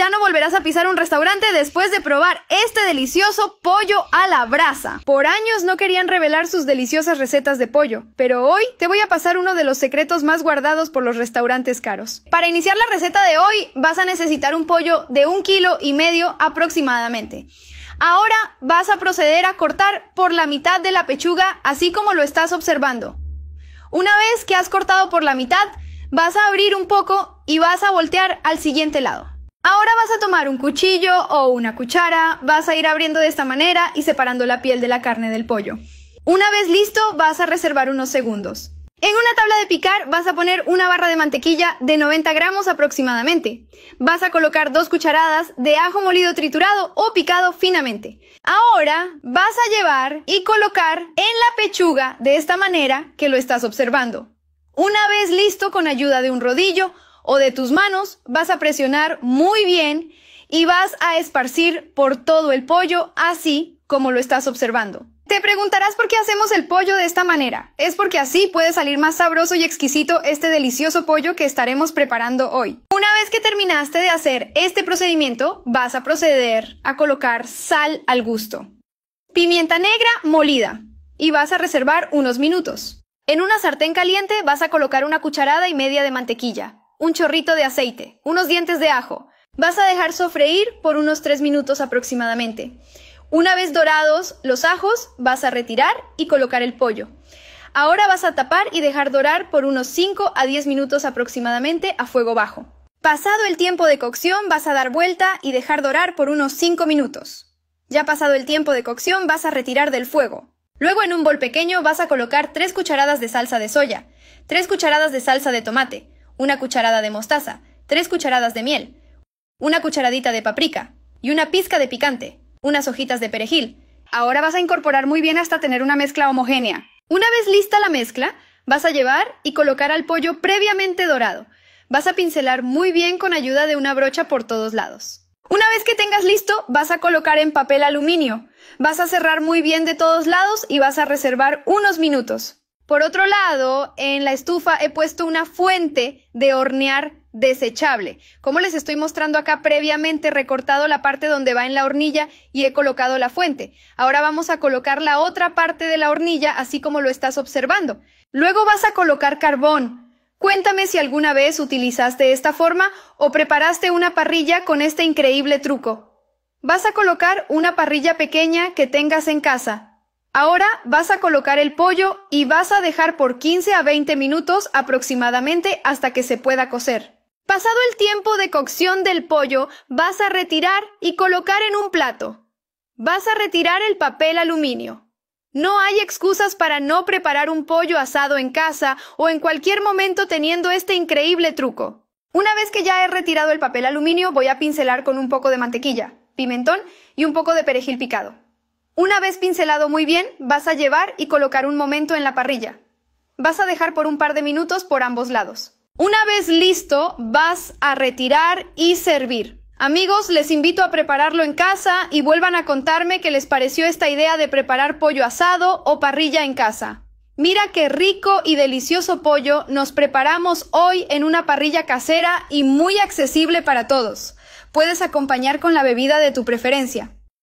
ya no volverás a pisar un restaurante después de probar este delicioso pollo a la brasa. Por años no querían revelar sus deliciosas recetas de pollo, pero hoy te voy a pasar uno de los secretos más guardados por los restaurantes caros. Para iniciar la receta de hoy vas a necesitar un pollo de un kilo y medio aproximadamente. Ahora vas a proceder a cortar por la mitad de la pechuga así como lo estás observando. Una vez que has cortado por la mitad, vas a abrir un poco y vas a voltear al siguiente lado. Ahora vas a tomar un cuchillo o una cuchara, vas a ir abriendo de esta manera y separando la piel de la carne del pollo. Una vez listo, vas a reservar unos segundos. En una tabla de picar vas a poner una barra de mantequilla de 90 gramos aproximadamente. Vas a colocar dos cucharadas de ajo molido triturado o picado finamente. Ahora vas a llevar y colocar en la pechuga de esta manera que lo estás observando. Una vez listo con ayuda de un rodillo, o de tus manos, vas a presionar muy bien y vas a esparcir por todo el pollo así como lo estás observando. Te preguntarás por qué hacemos el pollo de esta manera. Es porque así puede salir más sabroso y exquisito este delicioso pollo que estaremos preparando hoy. Una vez que terminaste de hacer este procedimiento, vas a proceder a colocar sal al gusto. Pimienta negra molida y vas a reservar unos minutos. En una sartén caliente vas a colocar una cucharada y media de mantequilla un chorrito de aceite, unos dientes de ajo. Vas a dejar sofreír por unos 3 minutos aproximadamente. Una vez dorados los ajos, vas a retirar y colocar el pollo. Ahora vas a tapar y dejar dorar por unos 5 a 10 minutos aproximadamente a fuego bajo. Pasado el tiempo de cocción, vas a dar vuelta y dejar dorar por unos 5 minutos. Ya pasado el tiempo de cocción, vas a retirar del fuego. Luego en un bol pequeño vas a colocar 3 cucharadas de salsa de soya, 3 cucharadas de salsa de tomate, una cucharada de mostaza, tres cucharadas de miel, una cucharadita de paprika y una pizca de picante, unas hojitas de perejil. Ahora vas a incorporar muy bien hasta tener una mezcla homogénea. Una vez lista la mezcla, vas a llevar y colocar al pollo previamente dorado. Vas a pincelar muy bien con ayuda de una brocha por todos lados. Una vez que tengas listo, vas a colocar en papel aluminio. Vas a cerrar muy bien de todos lados y vas a reservar unos minutos. Por otro lado, en la estufa he puesto una fuente de hornear desechable. Como les estoy mostrando acá previamente, he recortado la parte donde va en la hornilla y he colocado la fuente. Ahora vamos a colocar la otra parte de la hornilla, así como lo estás observando. Luego vas a colocar carbón. Cuéntame si alguna vez utilizaste esta forma o preparaste una parrilla con este increíble truco. Vas a colocar una parrilla pequeña que tengas en casa. Ahora vas a colocar el pollo y vas a dejar por 15 a 20 minutos aproximadamente hasta que se pueda cocer. Pasado el tiempo de cocción del pollo, vas a retirar y colocar en un plato. Vas a retirar el papel aluminio. No hay excusas para no preparar un pollo asado en casa o en cualquier momento teniendo este increíble truco. Una vez que ya he retirado el papel aluminio, voy a pincelar con un poco de mantequilla, pimentón y un poco de perejil picado. Una vez pincelado muy bien, vas a llevar y colocar un momento en la parrilla. Vas a dejar por un par de minutos por ambos lados. Una vez listo, vas a retirar y servir. Amigos, les invito a prepararlo en casa y vuelvan a contarme qué les pareció esta idea de preparar pollo asado o parrilla en casa. Mira qué rico y delicioso pollo nos preparamos hoy en una parrilla casera y muy accesible para todos. Puedes acompañar con la bebida de tu preferencia.